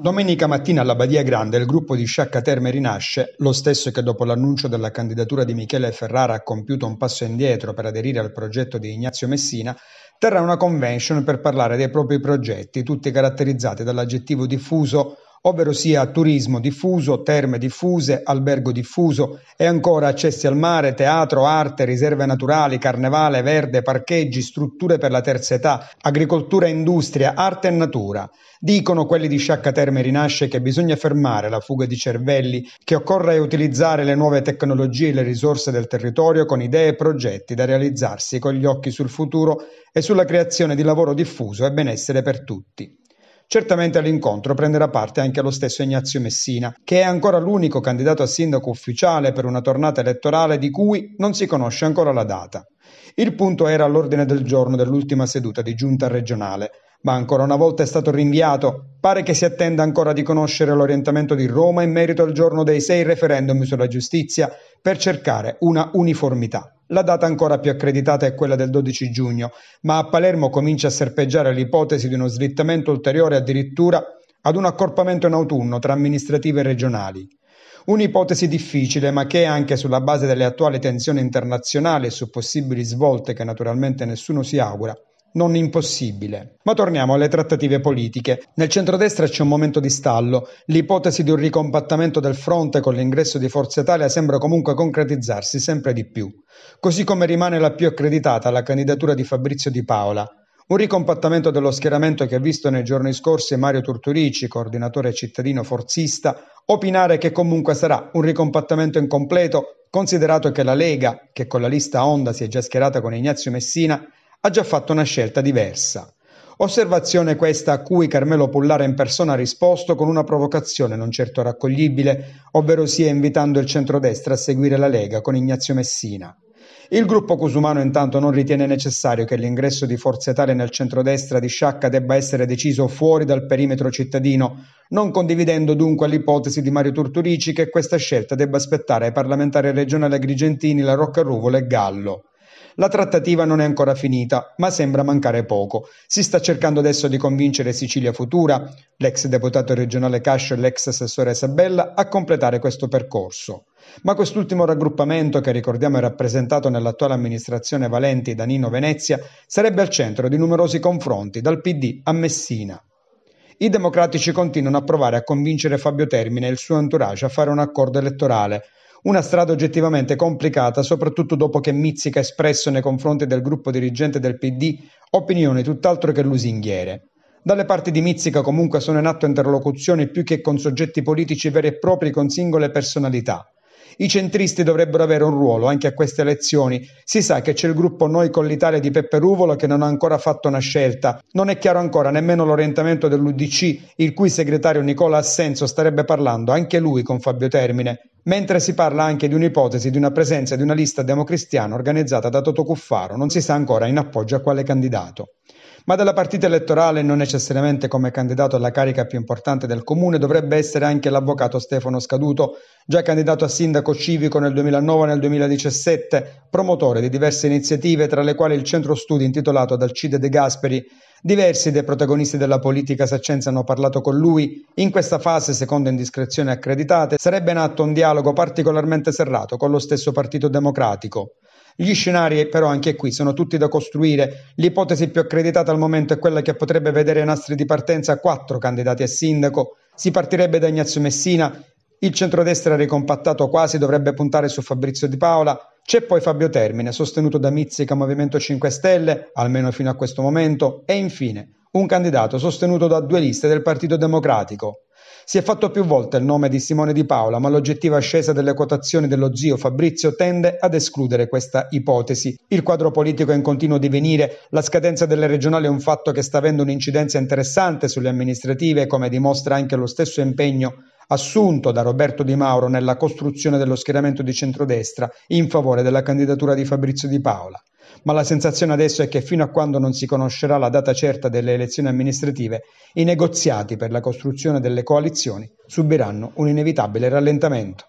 Domenica mattina alla Badia Grande il gruppo di Sciacca Terme rinasce, lo stesso che dopo l'annuncio della candidatura di Michele Ferrara ha compiuto un passo indietro per aderire al progetto di Ignazio Messina, terrà una convention per parlare dei propri progetti, tutti caratterizzati dall'aggettivo diffuso ovvero sia turismo diffuso, terme diffuse, albergo diffuso e ancora accessi al mare, teatro, arte, riserve naturali, carnevale, verde, parcheggi, strutture per la terza età, agricoltura e industria, arte e natura. Dicono quelli di Sciacca Terme Rinasce che bisogna fermare la fuga di cervelli, che occorre utilizzare le nuove tecnologie e le risorse del territorio con idee e progetti da realizzarsi con gli occhi sul futuro e sulla creazione di lavoro diffuso e benessere per tutti. Certamente all'incontro prenderà parte anche lo stesso Ignazio Messina, che è ancora l'unico candidato a sindaco ufficiale per una tornata elettorale di cui non si conosce ancora la data. Il punto era all'ordine del giorno dell'ultima seduta di giunta regionale, ma ancora una volta è stato rinviato. Pare che si attenda ancora di conoscere l'orientamento di Roma in merito al giorno dei sei referendum sulla giustizia per cercare una uniformità. La data ancora più accreditata è quella del 12 giugno, ma a Palermo comincia a serpeggiare l'ipotesi di uno slittamento ulteriore addirittura ad un accorpamento in autunno tra amministrative regionali. Un'ipotesi difficile, ma che anche sulla base delle attuali tensioni internazionali e su possibili svolte che naturalmente nessuno si augura, non impossibile. Ma torniamo alle trattative politiche. Nel centrodestra c'è un momento di stallo. L'ipotesi di un ricompattamento del fronte con l'ingresso di Forza Italia sembra comunque concretizzarsi sempre di più. Così come rimane la più accreditata la candidatura di Fabrizio Di Paola. Un ricompattamento dello schieramento che ha visto nei giorni scorsi Mario Turturici, coordinatore cittadino forzista, opinare che comunque sarà un ricompattamento incompleto, considerato che la Lega, che con la lista Onda si è già schierata con Ignazio Messina, ha già fatto una scelta diversa. Osservazione questa a cui Carmelo Pullara in persona ha risposto con una provocazione non certo raccoglibile, ovvero sia invitando il centrodestra a seguire la Lega con Ignazio Messina. Il gruppo Cusumano intanto non ritiene necessario che l'ingresso di Forza Italia nel centrodestra di Sciacca debba essere deciso fuori dal perimetro cittadino, non condividendo dunque l'ipotesi di Mario Turturici che questa scelta debba aspettare ai parlamentari regionali agrigentini La Roccaruvola e Gallo. La trattativa non è ancora finita, ma sembra mancare poco. Si sta cercando adesso di convincere Sicilia Futura, l'ex deputato regionale Cascio e l'ex assessore Sabella, a completare questo percorso. Ma quest'ultimo raggruppamento, che ricordiamo è rappresentato nell'attuale amministrazione Valenti da Nino Venezia, sarebbe al centro di numerosi confronti, dal PD a Messina. I democratici continuano a provare a convincere Fabio Termine e il suo entourage a fare un accordo elettorale, una strada oggettivamente complicata, soprattutto dopo che Mizzica ha espresso nei confronti del gruppo dirigente del PD opinioni tutt'altro che lusinghiere. Dalle parti di Mizzica comunque sono in atto interlocuzioni più che con soggetti politici veri e propri con singole personalità, i centristi dovrebbero avere un ruolo anche a queste elezioni. Si sa che c'è il gruppo Noi con l'Italia di Peppe Ruvolo che non ha ancora fatto una scelta. Non è chiaro ancora nemmeno l'orientamento dell'UDC, il cui segretario Nicola Assenso starebbe parlando anche lui con Fabio Termine. Mentre si parla anche di un'ipotesi di una presenza di una lista democristiana organizzata da Toto Cuffaro, non si sa ancora in appoggio a quale candidato ma della partita elettorale non necessariamente come candidato alla carica più importante del comune dovrebbe essere anche l'avvocato Stefano Scaduto, già candidato a sindaco civico nel 2009 e nel 2017, promotore di diverse iniziative tra le quali il centro studi intitolato ad Alcide De Gasperi. Diversi dei protagonisti della politica saccenza hanno parlato con lui. In questa fase, secondo indiscrezioni accreditate, sarebbe nato un dialogo particolarmente serrato con lo stesso Partito Democratico. Gli scenari però anche qui sono tutti da costruire, l'ipotesi più accreditata al momento è quella che potrebbe vedere nastri di partenza quattro candidati a sindaco, si partirebbe da Ignazio Messina, il centrodestra ricompattato quasi dovrebbe puntare su Fabrizio Di Paola, c'è poi Fabio Termine, sostenuto da Mizzica Movimento 5 Stelle, almeno fino a questo momento, e infine un candidato sostenuto da due liste del Partito Democratico, si è fatto più volte il nome di Simone Di Paola, ma l'oggettiva scesa delle quotazioni dello zio Fabrizio tende ad escludere questa ipotesi. Il quadro politico è in continuo divenire, la scadenza delle regionali è un fatto che sta avendo un'incidenza interessante sulle amministrative, come dimostra anche lo stesso impegno assunto da Roberto Di Mauro nella costruzione dello schieramento di centrodestra in favore della candidatura di Fabrizio Di Paola ma la sensazione adesso è che fino a quando non si conoscerà la data certa delle elezioni amministrative, i negoziati per la costruzione delle coalizioni subiranno un inevitabile rallentamento.